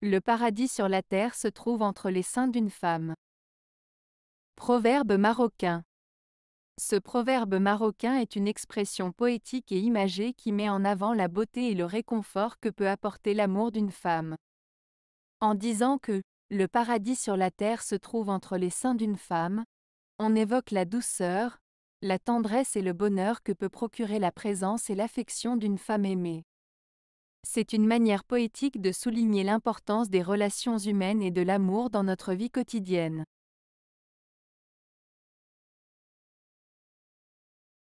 Le paradis sur la terre se trouve entre les seins d'une femme. Proverbe marocain. Ce proverbe marocain est une expression poétique et imagée qui met en avant la beauté et le réconfort que peut apporter l'amour d'une femme. En disant que le paradis sur la terre se trouve entre les seins d'une femme, on évoque la douceur, la tendresse et le bonheur que peut procurer la présence et l'affection d'une femme aimée. C'est une manière poétique de souligner l'importance des relations humaines et de l'amour dans notre vie quotidienne.